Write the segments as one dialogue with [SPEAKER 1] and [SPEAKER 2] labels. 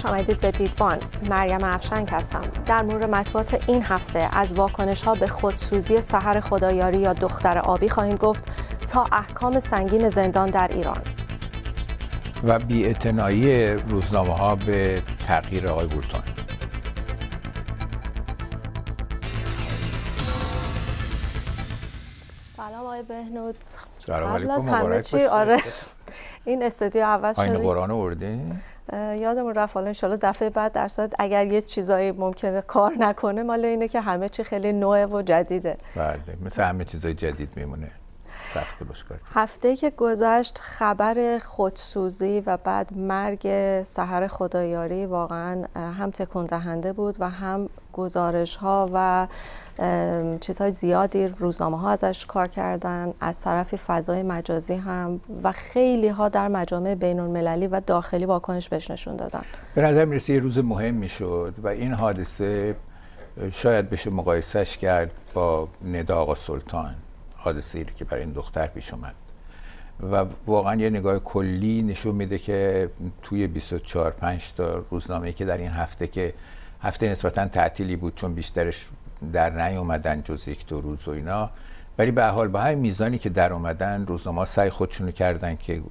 [SPEAKER 1] خوش آمدید به دیدبان مریم افشنگ هستم در مورد مطبوعات این هفته از واکنش ها به خودسوزی سحر خدایاری یا دختر آبی خواهیم گفت تا احکام سنگین زندان در ایران
[SPEAKER 2] و بی روزنامه ها به تغییر آقای
[SPEAKER 1] سلام آقای بهنوت سلام علیکم چی آره این استودیو عوض شده
[SPEAKER 2] آین
[SPEAKER 1] یادمون رفت حالا انشالله دفعه بعد در صورت اگر یه چیزایی ممکنه کار نکنه مال اینه که همه چی خیلی نوعه و جدیده
[SPEAKER 2] بله مثل همه چیزای جدید میمونه سخت کار
[SPEAKER 1] هفته که گذشت خبر خودسوزی و بعد مرگ سهر خدایاری واقعا هم تکون دهنده بود و هم گزارش ها و چیزهای زیادی روزنامه ها ازش کار کردن از طرف فضای مجازی هم و خیلی ها در مجامع بین المللی و داخلی واکنش بهش نشون دادن
[SPEAKER 2] به نظر میرسه یه روز مهم شد و این حادثه شاید بشه مقایسش کرد با ندا آقا سلطان حادثه که برای این دختر پیش اومد و واقعا یه نگاه کلی نشون میده که توی 24 5 تا روزنامه که در این هفته که هفته نسبتا تعطیلی بود چون بیشترش در نیومدن جز یک دو روز و اینا ولی به حال با همین میزانی که در اومدن روزنامه سعی خودشونو کردن که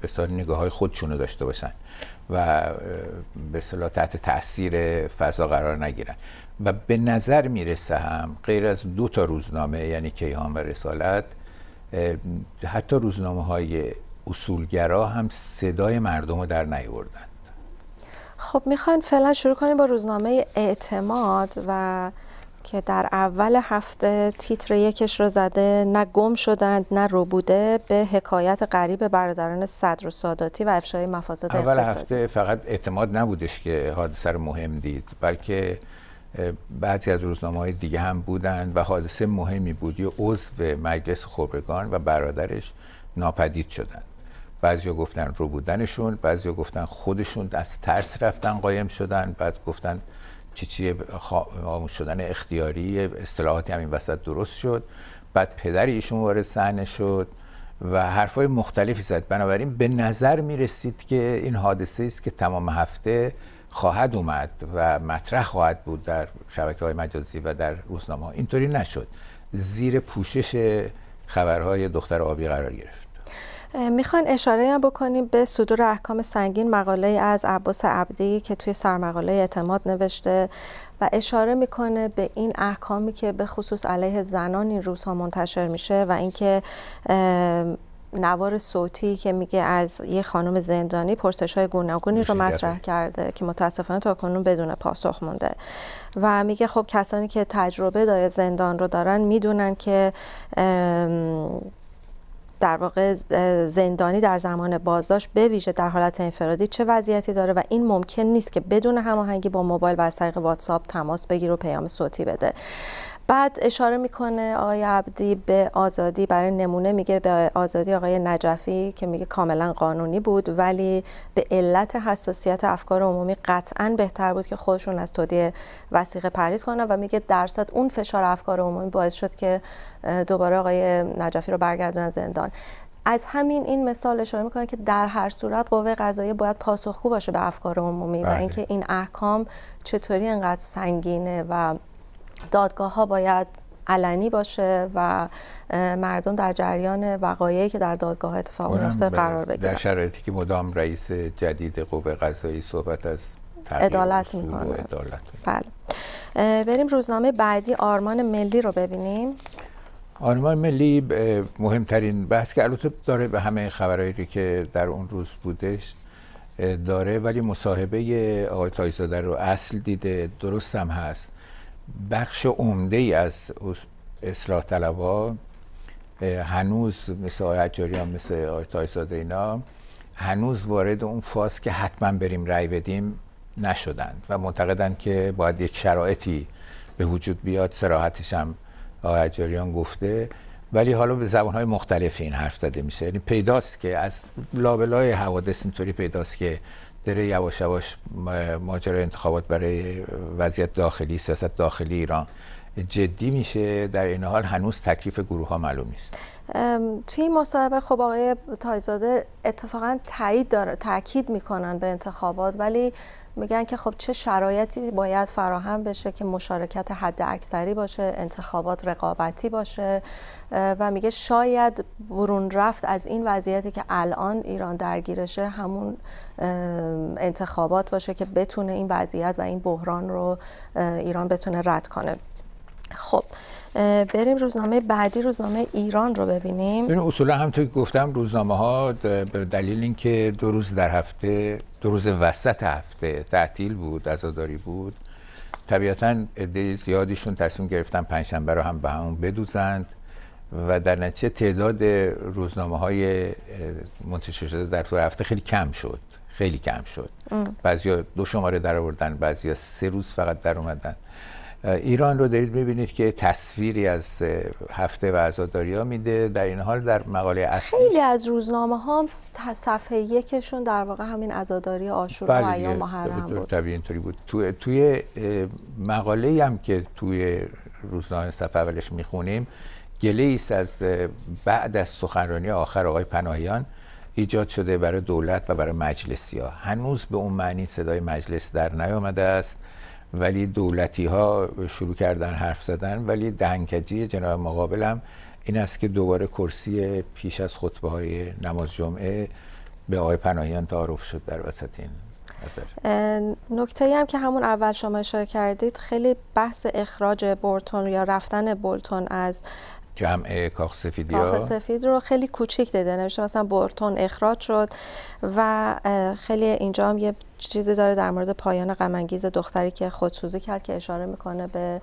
[SPEAKER 2] به سال نگاه های خودشونو داشته باشن و به صلاح تحت تاثیر فضا قرار نگیرن و به نظر میرسه هم غیر از دو تا روزنامه یعنی کیهان و رسالت حتی روزنامه های اصولگرا هم صدای مردم رو در نیوردند
[SPEAKER 1] خب میخوان فعلا شروع کنیم با روزنامه اعتماد و که در اول هفته تیتر یکش رو زده نه گم شدند نه بوده به حکایت غریب برادران صدر و ساداتی و افشای مفاسد اول
[SPEAKER 2] هفته فقط اعتماد نبودش که حادثه رو مهم دید بلکه بعضی از روزنامه های دیگه هم بودند و حادثه مهمی بود یه عضو مجلس خبرگان و برادرش ناپدید شدند بعضیا گفتن رو بودنشون بعضیا گفتن خودشون از ترس رفتن قایم شدن بعد گفتن چی چیه شدن اختیاری اصطلاحاتی همین وسط درست شد بعد پدر ایشون وارد صحنه شد و حرفای مختلفی زد بنابراین به نظر می رسید که این حادثه است که تمام هفته خواهد اومد و مطرح خواهد بود در شبکه های مجازی و در روزنامه ها اینطوری نشد زیر پوشش خبرهای دختر آبی قرار گرفت
[SPEAKER 1] میخوان اشاره هم بکنیم به صدور احکام سنگین مقاله از عباس عبدی که توی سرمقاله اعتماد نوشته و اشاره میکنه به این احکامی که به خصوص علیه زنان این روزها منتشر میشه و اینکه نوار صوتی که میگه از یه خانم زندانی پرسش های گوناگونی رو مطرح کرده که متاسفانه تا کنون بدون پاسخ مونده و میگه خب کسانی که تجربه دای زندان رو دارن میدونن که در واقع زندانی در زمان بازداشت به ویژه در حالت انفرادی چه وضعیتی داره و این ممکن نیست که بدون هماهنگی با موبایل و از طریق واتساپ تماس بگیر و پیام صوتی بده بعد اشاره میکنه آقای عبدی به آزادی برای نمونه میگه به آزادی آقای نجفی که میگه کاملا قانونی بود ولی به علت حساسیت افکار عمومی قطعا بهتر بود که خودشون از تودیه وسیقه پریز کنن و میگه درصد اون فشار افکار عمومی باعث شد که دوباره آقای نجفی رو برگردن زندان از همین این مثال اشاره میکنه که در هر صورت قوه قضاییه باید پاسخگو باشه به افکار عمومی و بله. اینکه این احکام چطوری اینقدر سنگینه و دادگاه ها باید علنی باشه و مردم در جریان وقایعی که در دادگاه اتفاق میفته قرار بگیرن در
[SPEAKER 2] شرایطی که مدام رئیس جدید قوه قضایی صحبت از عدالت میکنه
[SPEAKER 1] بله بریم روزنامه بعدی آرمان ملی رو ببینیم
[SPEAKER 2] آرمان ملی مهمترین بحث که البته داره به همه خبرهایی که در اون روز بودش داره ولی مصاحبه آقای تایزاده رو اصل دیده درست هم هست بخش عمده ای از اصلاح طلب هنوز مثل آقای حجاریان مثل آقای تایزاده اینا هنوز وارد اون فاز که حتما بریم رای بدیم نشدند و معتقدند که باید یک شرایطی به وجود بیاد سراحتش هم آقای حجاریان گفته ولی حالا به زبانهای مختلف این حرف زده میشه یعنی پیداست که از لابلای حوادث اینطوری پیداست که بره یواش یواش انتخابات برای وضعیت داخلی سیاست داخلی ایران جدی میشه در این حال هنوز تکلیف گروه ها معلوم نیست
[SPEAKER 1] توی این مصاحبه خب آقای تایزاده اتفاقا تایید داره تاکید میکنن به انتخابات ولی میگن که خب چه شرایطی باید فراهم بشه که مشارکت حد اکثری باشه انتخابات رقابتی باشه و میگه شاید برون رفت از این وضعیتی که الان ایران درگیرشه همون انتخابات باشه که بتونه این وضعیت و این بحران رو ایران بتونه رد کنه خب بریم روزنامه بعدی روزنامه ایران رو ببینیم این
[SPEAKER 2] اصولا هم که گفتم روزنامه ها به دلیل اینکه دو روز در هفته دو روز وسط هفته تعطیل بود عزاداری بود طبیعتا عده زیادیشون تصمیم گرفتن پنجشنبه رو هم به همون بدوزند و در نتیجه تعداد روزنامه های منتشر شده در طول هفته خیلی کم شد خیلی کم شد بعضیا دو شماره در آوردن بعضیا سه روز فقط در اومدن ایران رو دارید میبینید که تصویری از هفته و عزاداری ها میده در این حال در مقاله اصلی
[SPEAKER 1] خیلی از روزنامه ها هم صفحه یکشون در واقع همین عزاداری آشور و بله، ایام محرم بود
[SPEAKER 2] اینطوری بود توی مقاله هم که توی روزنامه صفحه اولش میخونیم گله است از بعد از سخنرانی آخر آقای پناهیان ایجاد شده برای دولت و برای مجلسی ها هنوز به اون معنی صدای مجلس در نیامده است ولی دولتی ها شروع کردن حرف زدن ولی دهنکجی جناب مقابل هم این است که دوباره کرسی پیش از خطبه های نماز جمعه به آقای پناهیان تعارف شد در وسط این
[SPEAKER 1] نکته هم که همون اول شما اشاره کردید خیلی بحث اخراج بولتون یا رفتن بولتون از
[SPEAKER 2] جمع کاخ سفید کاخ
[SPEAKER 1] سفید رو خیلی کوچیک دیده نمیشه مثلا بورتون اخراج شد و خیلی اینجا هم یه چیزی داره در مورد پایان غمانگیز دختری که خودسوزی کرد که اشاره میکنه به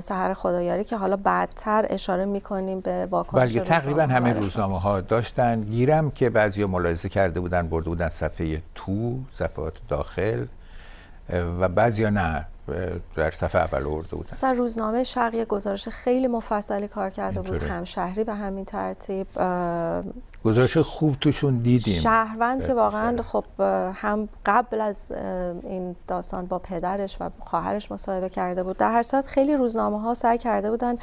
[SPEAKER 1] سهر خدایاری که حالا بعدتر اشاره میکنیم به واکنش بلکه تقریبا همه
[SPEAKER 2] روزنامه ها داشتن گیرم که بعضی ملاحظه کرده بودن برده بودن صفحه تو صفحات داخل و بعضیا نه در صفحه اول ارده
[SPEAKER 1] بودن روزنامه شرق گزارش خیلی مفصلی کار کرده بود هم شهری به همین ترتیب
[SPEAKER 2] گزارش خوب توشون دیدیم شهروند که
[SPEAKER 1] واقعا خب هم قبل از این داستان با پدرش و خواهرش مصاحبه کرده بود در هر صورت خیلی روزنامه ها سعی کرده بودن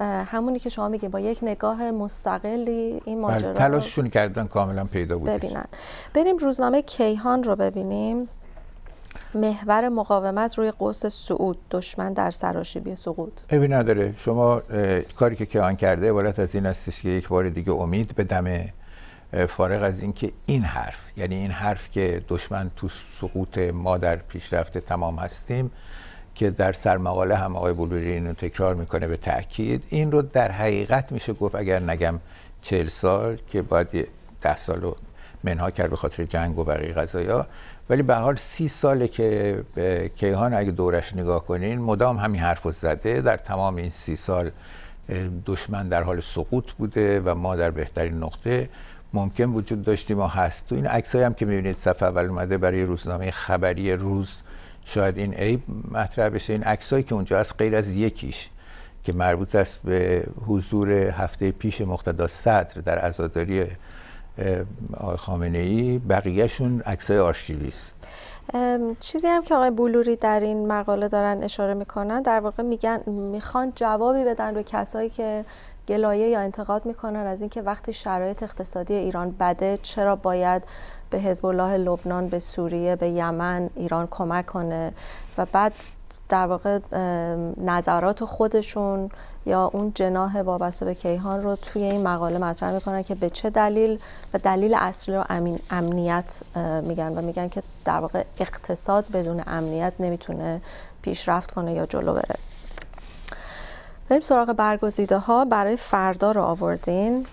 [SPEAKER 1] همونی که شما میگین با یک نگاه مستقلی این بله، ماجرا تلاششون
[SPEAKER 2] کردن کاملا پیدا بود
[SPEAKER 1] ببینن بریم روزنامه کیهان رو ببینیم محور مقاومت روی قوس سعود دشمن در سراشیبی سقوط
[SPEAKER 2] ابی نداره شما کاری که کهان کرده عبارت از این استش که یک بار دیگه امید به دم فارغ از اینکه این حرف یعنی این حرف که دشمن تو سقوط ما در پیشرفت تمام هستیم که در سرمقاله هم آقای بلوری اینو تکرار میکنه به تاکید این رو در حقیقت میشه گفت اگر نگم چهل سال که باید ده سال و منها کرد به خاطر جنگ و بقیه قضایا ولی به حال سی ساله که کیهان اگه دورش نگاه کنین مدام همین حرف زده در تمام این سی سال دشمن در حال سقوط بوده و ما در بهترین نقطه ممکن وجود داشتیم و هست تو این عکسایی هم که میبینید صفحه اول اومده برای روزنامه خبری روز شاید این عیب مطرح بشه این عکسایی که اونجا از غیر از یکیش که مربوط است به حضور هفته پیش مقتدا صدر در عزاداری آقای خامنه ای بقیهشون عکسای آرشیوی است
[SPEAKER 1] چیزی هم که آقای بلوری در این مقاله دارن اشاره میکنن در واقع میگن میخوان جوابی بدن به کسایی که گلایه یا انتقاد میکنن از اینکه وقتی شرایط اقتصادی ایران بده چرا باید به حزب الله لبنان به سوریه به یمن ایران کمک کنه و بعد در واقع نظرات خودشون یا اون جناه وابسته به کیهان رو توی این مقاله مطرح میکنن که به چه دلیل و دلیل اصلی رو امین امنیت میگن و میگن که در واقع اقتصاد بدون امنیت نمیتونه پیشرفت کنه یا جلو بره بریم سراغ برگزیده ها برای فردا رو آوردین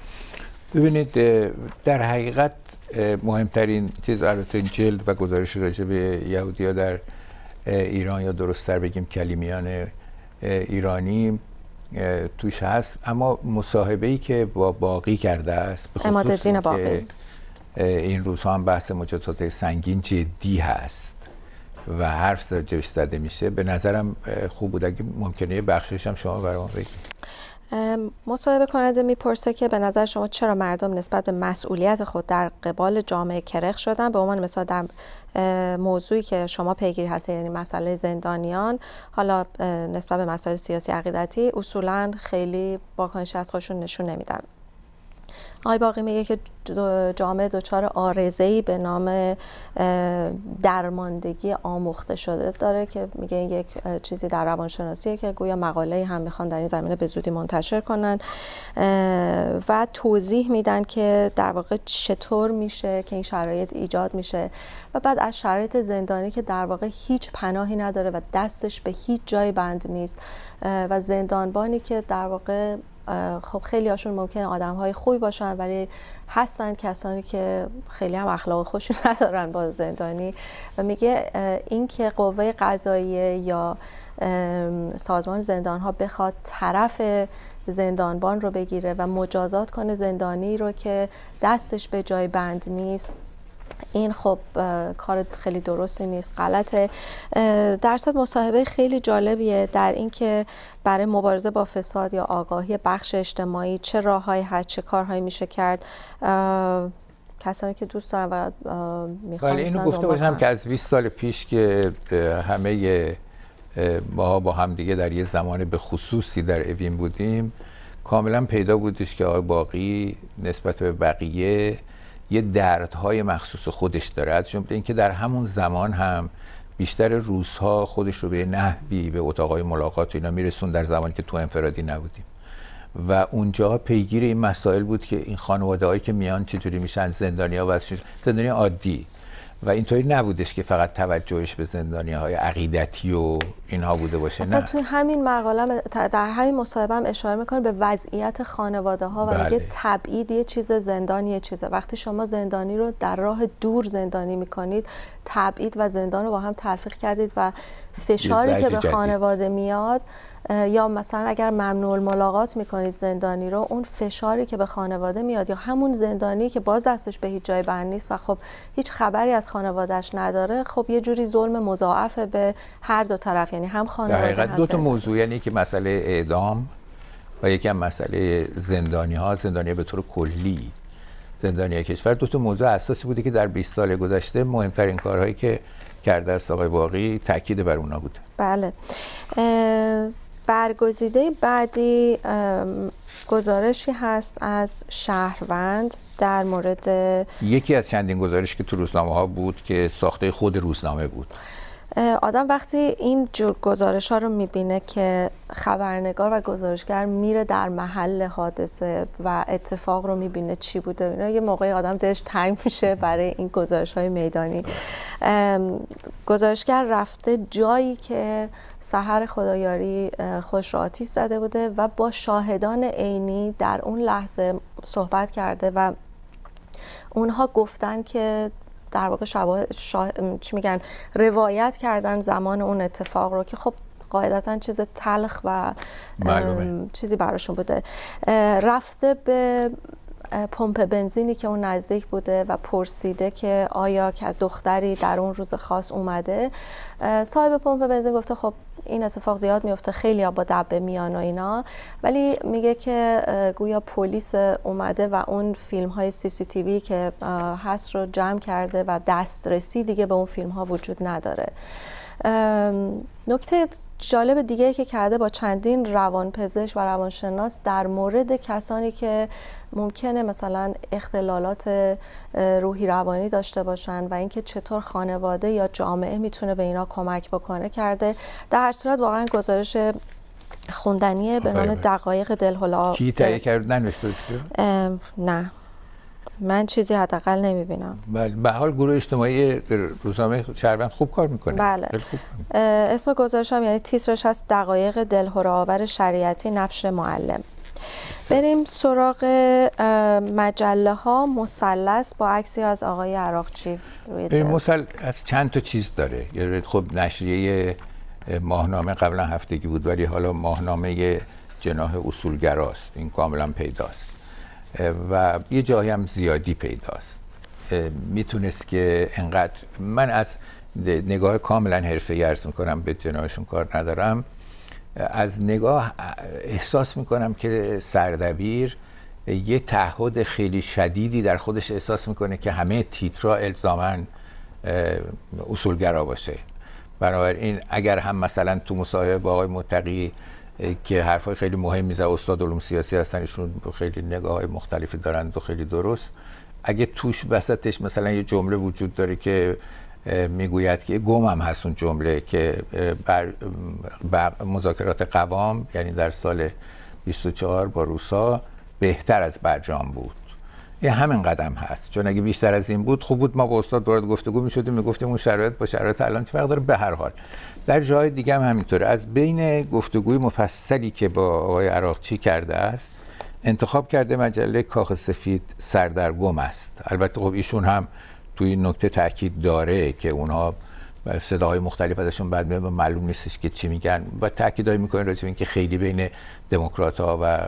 [SPEAKER 2] ببینید در حقیقت مهمترین چیز البته جلد و گزارش راجع به یهودی در ایران یا درستتر بگیم کلیمیان ایرانی توش هست اما مصاحبه ای که با باقی کرده است امادالدین باقی این روزها هم بحث مجازات سنگین جدی هست و حرف جوش زده میشه به نظرم خوب بود اگه ممکنه بخشش هم شما برام بگید
[SPEAKER 1] مصاحبه کننده میپرسه که به نظر شما چرا مردم نسبت به مسئولیت خود در قبال جامعه کرخ شدن به عنوان مثال در موضوعی که شما پیگیری هستید یعنی مسئله زندانیان حالا نسبت به مسائل سیاسی عقیدتی اصولا خیلی واکنشی از خودشون نشون نمیدن آقای باقی میگه که جامعه دچار آرزهی به نام درماندگی آموخته شده داره که میگه یک چیزی در روانشناسیه که گویا مقاله هم میخوان در این زمینه به زودی منتشر کنن و توضیح میدن که در واقع چطور میشه که این شرایط ایجاد میشه و بعد از شرایط زندانی که در واقع هیچ پناهی نداره و دستش به هیچ جای بند نیست و زندانبانی که در واقع خب خیلی هاشون ممکنه آدم های خوبی باشن ولی هستن کسانی که خیلی هم اخلاق خوشی ندارن با زندانی و میگه اینکه قوه قضایی یا سازمان زندان ها بخواد طرف زندانبان رو بگیره و مجازات کنه زندانی رو که دستش به جای بند نیست این خب کار خیلی درستی نیست غلطه درصد مصاحبه خیلی جالبیه در اینکه برای مبارزه با فساد یا آگاهی بخش اجتماعی چه راههایی هست چه کارهایی میشه کرد کسانی که دوست دارن و میخوان بله، اینو گفته باشم که
[SPEAKER 2] از 20 سال پیش که همه ما با هم دیگه در یه زمان به خصوصی در اوین بودیم کاملا پیدا بودش که آقای باقی نسبت به بقیه یه دردهای مخصوص خودش داره از جمله اینکه در همون زمان هم بیشتر روزها خودش رو به نحوی به اتاقای ملاقات و اینا میرسون در زمانی که تو انفرادی نبودیم و اونجا پیگیر این مسائل بود که این خانواده هایی که میان چجوری میشن زندانیا و زندانی عادی و اینطوری نبودش که فقط توجهش به زندانی های عقیدتی و اینها بوده باشه اصلا تو
[SPEAKER 1] همین مقاله در همین مصاحبه هم اشاره میکنه به وضعیت خانواده ها و یه بله. تبعید یه چیز زندانی یه چیزه وقتی شما زندانی رو در راه دور زندانی میکنید تبعید و زندان رو با هم تلفیق کردید و فشاری که به خانواده میاد یا مثلا اگر ممنوع ملاقات میکنید زندانی رو اون فشاری که به خانواده میاد یا همون زندانی که باز دستش به هیچ جای بند نیست و خب هیچ خبری از خانوادهش نداره خب یه جوری ظلم مضاعفه به هر دو طرف یعنی یعنی هم خانواده دو تا
[SPEAKER 2] موضوع یعنی که مسئله اعدام و یکی هم مسئله زندانی ها زندانی ها به طور کلی زندانی کشور دو تا موضوع اساسی بوده که در 20 سال گذشته مهمترین کارهایی که کرده است آقای باقی تاکید بر اونا بوده
[SPEAKER 1] بله برگزیده بعدی گزارشی هست از شهروند در مورد
[SPEAKER 2] یکی از چندین گزارش که تو روزنامه ها بود که ساخته خود روزنامه بود
[SPEAKER 1] آدم وقتی این جور گزارش ها رو میبینه که خبرنگار و گزارشگر میره در محل حادثه و اتفاق رو میبینه چی بوده اینا یه موقعی آدم دلش تنگ میشه برای این گزارش های میدانی گزارشگر رفته جایی که سحر خدایاری خوش را آتیش زده بوده و با شاهدان عینی در اون لحظه صحبت کرده و اونها گفتن که در واقع شبا چی میگن روایت کردن زمان اون اتفاق رو که خب قاعدتا چیز تلخ و چیزی براشون بوده رفته به پمپ بنزینی که اون نزدیک بوده و پرسیده که آیا که از دختری در اون روز خاص اومده صاحب پمپ بنزین گفته خب این اتفاق زیاد میفته خیلی با دبه میان و اینا ولی میگه که گویا پلیس اومده و اون فیلم های سی سی وی که هست رو جمع کرده و دسترسی دیگه به اون فیلم ها وجود نداره نکته جالب دیگه که کرده با چندین روانپزشک و روانشناس در مورد کسانی که ممکنه مثلا اختلالات روحی روانی داشته باشن و اینکه چطور خانواده یا جامعه میتونه به اینا کمک بکنه کرده در هر صورت واقعا گزارش خوندنیه به نام دقایق دلهلا کی تهیه کرد نه من چیزی حداقل نمیبینم
[SPEAKER 2] بله به حال گروه اجتماعی روزنامه شهروند خوب کار میکنه بله
[SPEAKER 1] خوب اسم گزارشم یعنی تیترش هست دقایق آور شریعتی نفش معلم بریم سراغ مجله ها مثلث با عکسی از آقای عراقچی روی مسل
[SPEAKER 2] از چند تا چیز داره خب نشریه ماهنامه قبلا هفتگی بود ولی حالا ماهنامه جناه اصولگراست این کاملا پیداست و یه جایی هم زیادی پیداست میتونست که انقدر من از نگاه کاملا حرفه ارز میکنم به جنابشون کار ندارم از نگاه احساس میکنم که سردبیر یه تعهد خیلی شدیدی در خودش احساس میکنه که همه تیترا الزامن اصولگرا باشه بنابراین اگر هم مثلا تو مصاحبه با آقای متقی که حرفای خیلی مهم میزه استاد علوم سیاسی هستن ایشون خیلی نگاه های مختلفی دارند و خیلی درست اگه توش وسطش مثلا یه جمله وجود داره که میگوید که گم هم هست اون جمله که بر, مذاکرات قوام یعنی در سال 24 با روسا بهتر از برجام بود یه همین قدم هست چون اگه بیشتر از این بود خوب بود ما با استاد وارد گفتگو میشدیم میگفتیم اون شرایط با شرایط الان چه فرق داره به هر حال در جای دیگه هم همینطوره از بین گفتگوی مفصلی که با آقای عراقچی کرده است انتخاب کرده مجله کاخ سفید سردرگم است البته خب ایشون هم توی این نکته تاکید داره که اونها صداهای مختلف ازشون بعد میاد معلوم نیستش که چی میگن و تاکیدای میکنه راجع اینکه خیلی بین دموکرات ها و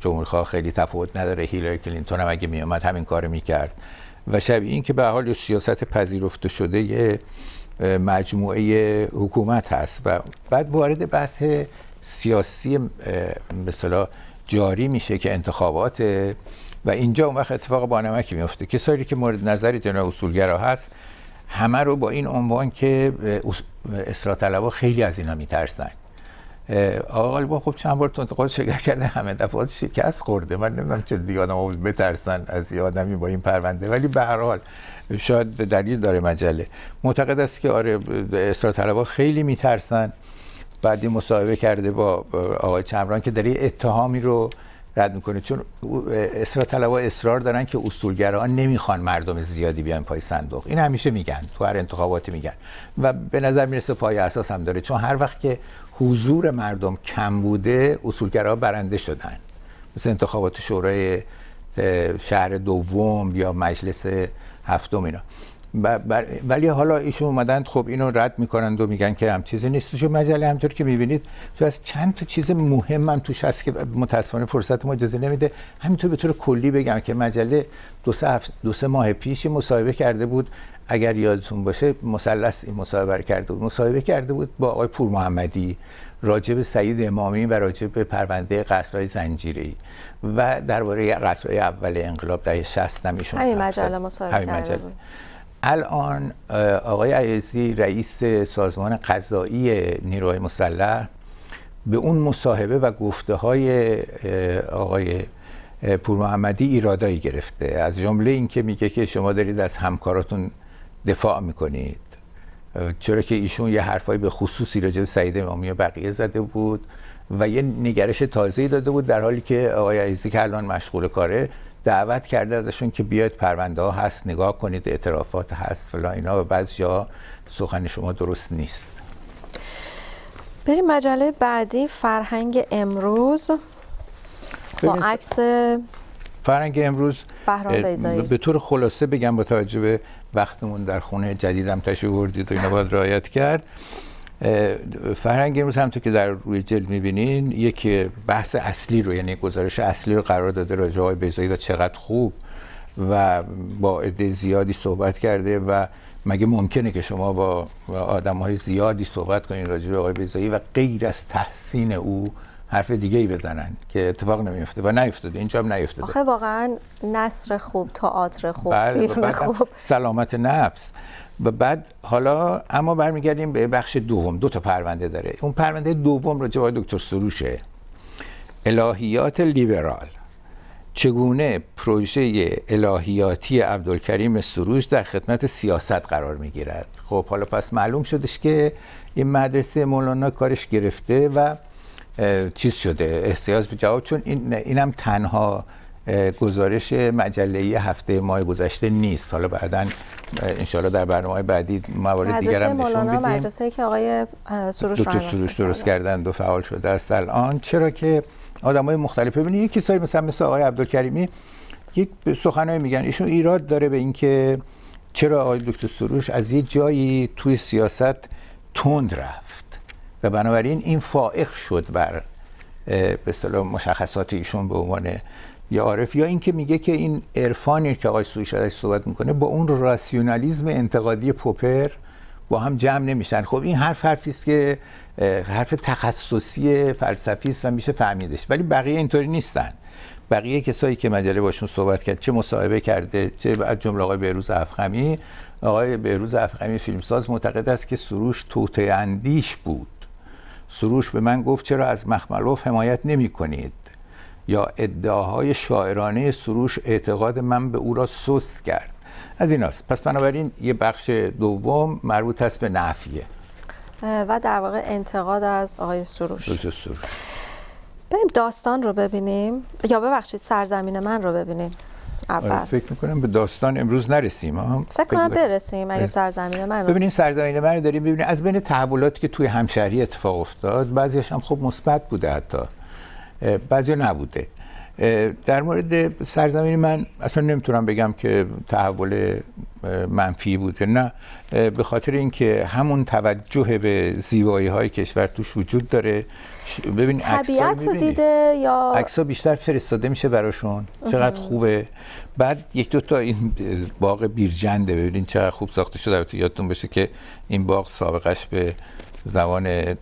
[SPEAKER 2] جمهوری خیلی تفاوت نداره هیلاری کلینتون هم اگه میومد همین کار میکرد و شبیه این که به حال سیاست پذیرفته شده مجموعه حکومت هست و بعد وارد بحث سیاسی مثلا جاری میشه که انتخابات و اینجا اون وقت اتفاق بانمکی میفته کسایی که مورد نظر جناب اصولگرا هست همه رو با این عنوان که اصلاح خیلی از اینا میترسن آقا با خب چند بار تو انتقاد شگر کرده همه دفعات شکست خورده من نمیدونم چه دیگه آدم بترسن از یه آدمی با این پرونده ولی به هر حال شاید دلیل داره مجله معتقد است که آره اصلاح طلبها خیلی میترسن بعدی مصاحبه کرده با آقای چمران که یه اتهامی رو رد میکنه چون اصرار طلبا اصرار دارن که ها نمیخوان مردم زیادی بیان پای صندوق این همیشه میگن تو هر انتخاباتی میگن و به نظر میرسه پای اساس هم داره چون هر وقت که حضور مردم کم بوده اصولگرا برنده شدن مثل انتخابات شورای شهر دوم یا مجلس هفتم اینا ولی حالا ایشون اومدن خب اینو رد میکنن و میگن که هم چیزی نیست چون مجله همطور که میبینید تو از چند تا چیز مهم هم توش هست که متاسفانه فرصت ما اجازه نمیده همینطور به طور کلی بگم که مجله دو سه, دو سه ماه پیش مصاحبه کرده بود اگر یادتون باشه مسلس این مصاحبه کرده بود مصاحبه کرده بود با آقای پور محمدی راجب سعید امامی و راجب پرونده قتلای زنجیری و درباره های اول انقلاب در 60 نمیشون همین مجله مصاحبه کرده بود الان آقای عیزی رئیس سازمان قضایی نیروهای مسلح به اون مصاحبه و گفته های آقای پورمحمدی ایرادایی گرفته از جمله اینکه میگه که شما دارید از همکاراتون دفاع میکنید چرا که ایشون یه حرفایی به خصوصی راجع به سعید امامی و بقیه زده بود و یه نگرش تازه‌ای داده بود در حالی که آقای عیزی که الان مشغول کاره دعوت کرده ازشون که بیاید پرونده ها هست نگاه کنید اعترافات هست فلا اینا و بعض جا سخن شما درست نیست
[SPEAKER 1] بریم مجله بعدی فرهنگ امروز با عکس
[SPEAKER 2] فرهنگ امروز به طور خلاصه بگم با توجه به وقتمون در خونه جدیدم تشریف وردید و اینا باید رعایت کرد فرهنگ امروز تو که در روی جلد میبینین یک بحث اصلی رو یعنی گزارش اصلی رو قرار داده راجع های بیزایی و چقدر خوب و با عده زیادی صحبت کرده و مگه ممکنه که شما با آدم های زیادی صحبت کنین راجع به آقای بیزایی و غیر از تحسین او حرف دیگه ای بزنن که اتفاق نمیفته و نیفتاده اینجا هم نیفتاده آخه
[SPEAKER 1] واقعا نصر خوب تئاتر خوب بله، فیلم خوب
[SPEAKER 2] سلامت نفس و بعد حالا اما برمیگردیم به بخش دوم دو تا پرونده داره اون پرونده دوم راجع به دکتر سروشه الهیات لیبرال چگونه پروژه الهیاتی عبدالکریم سروش در خدمت سیاست قرار میگیرد خب حالا پس معلوم شدش که این مدرسه مولانا کارش گرفته و چیز شده احساس به جواب چون این اینم تنها گزارش مجله هفته ماه گذشته نیست حالا بعدا انشالله در برنامه بعدی موارد دیگر هم نشون بدیم مدرسه
[SPEAKER 1] که آقای سروش دکتر سروش
[SPEAKER 2] درست بله. کردن دو فعال شده است الان چرا که آدم های مختلف ببینید یک کسایی مثلا مثل آقای عبدالکریمی یک سخنایی میگن ایشون ایراد داره به اینکه چرا آقای دکتر سروش از یه جایی توی سیاست تند رفت و بنابراین این فائق شد بر به مشخصات ایشون به عنوان یا عارف یا اینکه میگه که این عرفانی که آقای سویش ازش صحبت میکنه با اون راسیونالیزم انتقادی پوپر با هم جمع نمیشن خب این حرف حرفی است که حرف تخصصی فلسفی است و میشه فهمیدش ولی بقیه اینطوری نیستن بقیه کسایی که مجله باشون صحبت کرد چه مصاحبه کرده چه از جمله آقای بهروز افخمی آقای بهروز افخمی فیلمساز معتقد است که سروش توته اندیش بود سروش به من گفت چرا از مخملوف حمایت نمی کنید یا ادعاهای شاعرانه سروش اعتقاد من به او را سست کرد از این هست، پس بنابراین یه بخش دوم مربوط است به نفیه
[SPEAKER 1] و در واقع انتقاد از آقای سروش, سروش. بریم داستان رو ببینیم یا ببخشید سرزمین من رو ببینیم اول آره،
[SPEAKER 2] فکر میکنم به داستان امروز نرسیم ها فکر کنم برسیم اگه بله. سرزمین من رو ببینیم سرزمین من رو داریم ببینیم از بین تحولاتی که توی همشهری اتفاق افتاد بعضیش هم خوب مثبت بوده حتی بعضی نبوده در مورد سرزمین من اصلا نمیتونم بگم که تحول منفی بوده نه به خاطر اینکه همون توجه به زیبایی های کشور توش وجود داره ببین طبیعت رو یا بیشتر فرستاده میشه براشون چقدر خوبه بعد یک دو تا این باغ بیرجنده ببینین چقدر خوب ساخته شده یادتون باشه که این باغ سابقش به زمان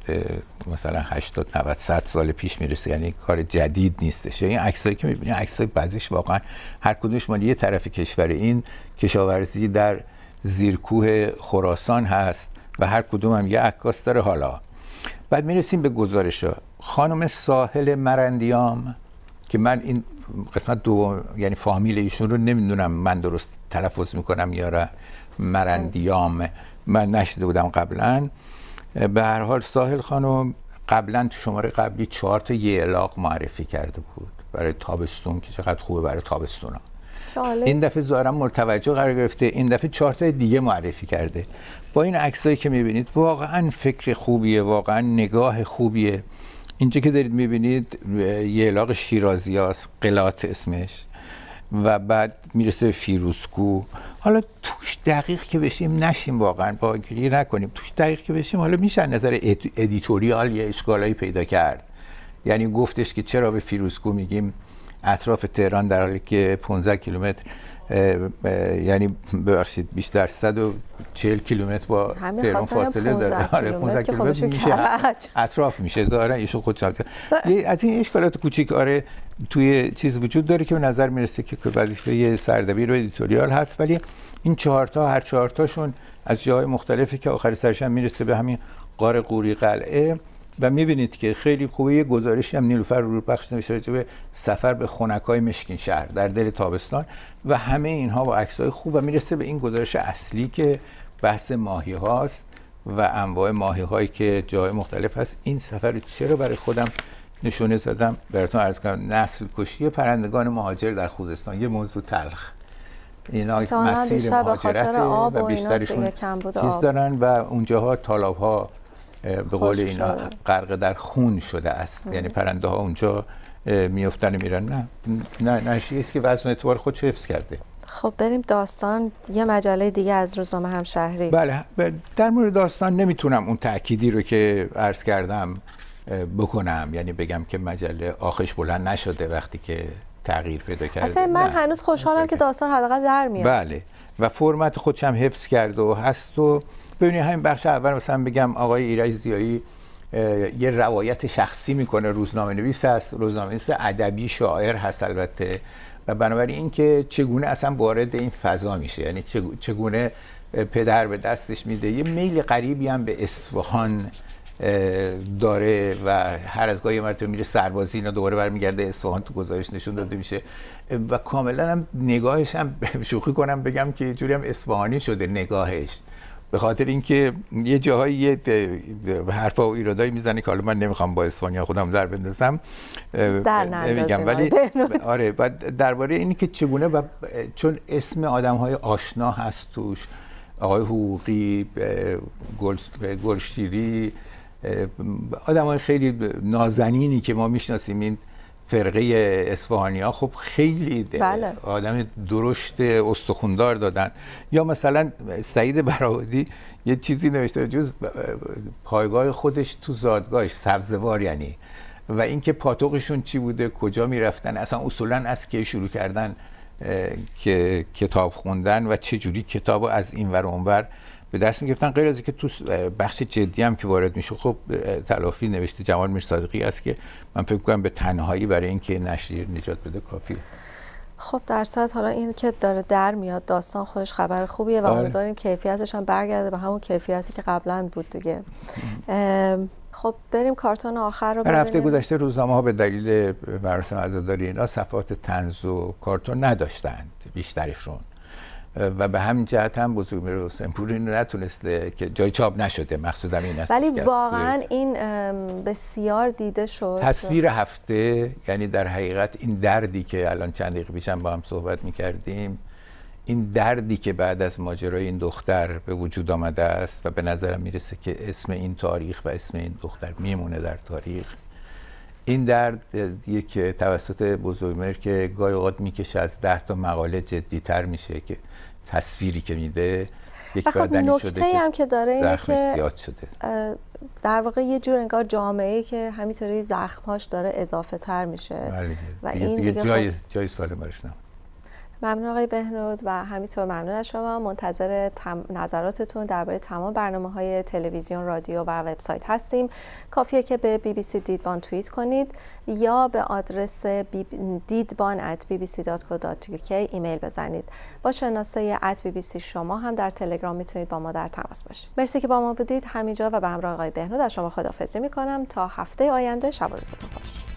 [SPEAKER 2] مثلا 80 90 100 سال پیش میرسه یعنی کار جدید نیستش این یعنی عکسایی که میبینید عکسای بعضیش واقعا هر کدومش مال یه طرف کشور این کشاورزی در زیرکوه خراسان هست و هر کدوم هم یه عکاس داره حالا بعد میرسیم به گزارش ها خانم ساحل مرندیام که من این قسمت دوم یعنی فامیل ایشون رو نمیدونم من درست تلفظ میکنم یا مرندیام من نشده بودم قبلا به هر حال ساحل خانم قبلا تو شماره قبلی چهار تا یه علاق معرفی کرده بود برای تابستون که چقدر خوبه برای تابستون ها. این دفعه ظاهرا متوجه قرار گرفته این دفعه چهار تا دیگه معرفی کرده با این عکسایی که میبینید واقعا فکر خوبیه واقعا نگاه خوبیه اینجا که دارید میبینید یه علاق شیرازی هست قلات اسمش و بعد میرسه به فیروسکو حالا توش دقیق که بشیم نشیم واقعا با گیری نکنیم توش دقیق که بشیم حالا میشه نظر ادیتوریال یه اشکالایی پیدا کرد یعنی گفتش که چرا به فیروسکو میگیم اطراف تهران در حالی که 15 کیلومتر یعنی ببخشید بیشتر 140 کیلومتر با تهران فاصله داره آره 15 کیلومتر میشه اطراف میشه ظاهرا ایشون خود از این اشکالات کوچیک آره توی چیز وجود داره که به نظر میرسه که وظیفه سردبیر و ادیتوریال هست ولی این چهارتا هر تاشون از جاهای مختلفی که آخر سرش هم میرسه به همین قاره قوری قلعه و میبینید که خیلی خوبه یه گزارشی هم نیلوفر رو بخش نوشته به سفر به خنکای مشکین شهر در دل تابستان و همه اینها با عکسای خوب و میرسه به این گزارش اصلی که بحث ماهی هاست و انواع ماهی هایی که جای مختلف هست این سفر چرا برای خودم نشونه زدم براتون عرض کنم نسل کشی پرندگان مهاجر در خوزستان یه موضوع تلخ اینا مسیر مهاجرت و, و بیشترشون چیز دارن و اونجاها طالاب ها به قول اینا غرق در خون شده است یعنی پرنده ها اونجا میفتن میرن نه نه نشی است که وزن اعتبار خود حفظ کرده
[SPEAKER 1] خب بریم داستان یه مجله دیگه از روزنامه همشهری بله
[SPEAKER 2] در مورد داستان نمیتونم اون تأکیدی رو که عرض کردم بکنم یعنی بگم که مجله آخش بلند نشده وقتی که تغییر پیدا کرده حتی من
[SPEAKER 1] هنوز خوشحالم که داستان حداقل در میاد بله
[SPEAKER 2] و فرمت خودش هم حفظ کرده و هست و ببینید همین بخش اول مثلا بگم آقای ایرج زیایی یه روایت شخصی میکنه روزنامه نویس هست روزنامه نویس ادبی شاعر هست البته و بنابراین اینکه چگونه اصلا وارد این فضا میشه یعنی چگونه پدر به دستش میده یه میل قریبی هم به اصفهان داره و هر از گاهی مرتبه میره سربازی اینا دوباره برمیگرده اصفهان تو گزارش نشون داده میشه و کاملا هم نگاهش هم شوخی کنم بگم که جوری هم اصفهانی شده نگاهش به خاطر اینکه یه جاهایی یه حرفا و ایرادایی میزنه که حالا من نمیخوام با اسپانیا خودم در بندازم در نمیگم ولی آره و درباره اینی که چگونه و چون اسم آدم های آشنا هست توش آقای حقوقی گل، آدم های خیلی نازنینی که ما میشناسیم این فرقه اصفهانی ها خب خیلی بله. آدم درشت استخوندار دادن یا مثلا سعید براودی یه چیزی نوشته جز پایگاه خودش تو زادگاهش سبزوار یعنی و اینکه پاتوقشون چی بوده کجا میرفتن اصلا اصولا از که شروع کردن که کتاب خوندن و چه جوری کتاب از این ور اونور به دست میگرفتن غیر از اینکه تو بخش جدی هم که وارد میشه خب تلافی نوشته جمال میر صادقی است که من فکر کنم به تنهایی برای اینکه نشریه نجات بده کافی.
[SPEAKER 1] خب در صورت حالا این که داره در میاد داستان خودش خبر خوبیه و آره. امیدواریم کیفیتش هم برگرده به همون کیفیتی که قبلا بود دیگه خب بریم کارتون آخر رو ببینیم هفته
[SPEAKER 2] گذشته روزنامه ها به دلیل مراسم عزاداری اینا صفحات تنز و کارتون نداشتند بیشترشون و به همین جهت هم بزرگ میره حسین اینو نتونسته که جای چاپ نشده مقصودم این است ولی واقعا
[SPEAKER 1] این بسیار دیده شد تصویر
[SPEAKER 2] هفته یعنی در حقیقت این دردی که الان چند دقیقه پیشم با هم صحبت میکردیم این دردی که بعد از ماجرای این دختر به وجود آمده است و به نظرم میرسه که اسم این تاریخ و اسم این دختر میمونه در تاریخ این درد یک توسط بزرگمر که گاهی اوقات میکشه از ده تا مقاله جدیتر میشه که تصویری که میده یک خب نکته هم
[SPEAKER 1] که داره اینه که
[SPEAKER 2] شده.
[SPEAKER 1] در واقع یه جور انگار جامعه که همینطوری زخمهاش داره اضافه تر میشه بله،
[SPEAKER 2] و این دیگه, دیگه, جای, خب جای سالم
[SPEAKER 1] ممنون آقای بهنود و همینطور ممنون از شما منتظر تم... نظراتتون درباره تمام برنامه های تلویزیون رادیو و وبسایت هستیم کافیه که به بی بی سی دیدبان توییت کنید یا به آدرس دیدبان at bbc.co.uk ایمیل بزنید با شناسه at bbc شما هم در تلگرام میتونید با ما در تماس باشید مرسی که با ما بودید همینجا و به همراه آقای بهنود از شما خدافزی میکنم تا هفته آینده شب روزتون خوش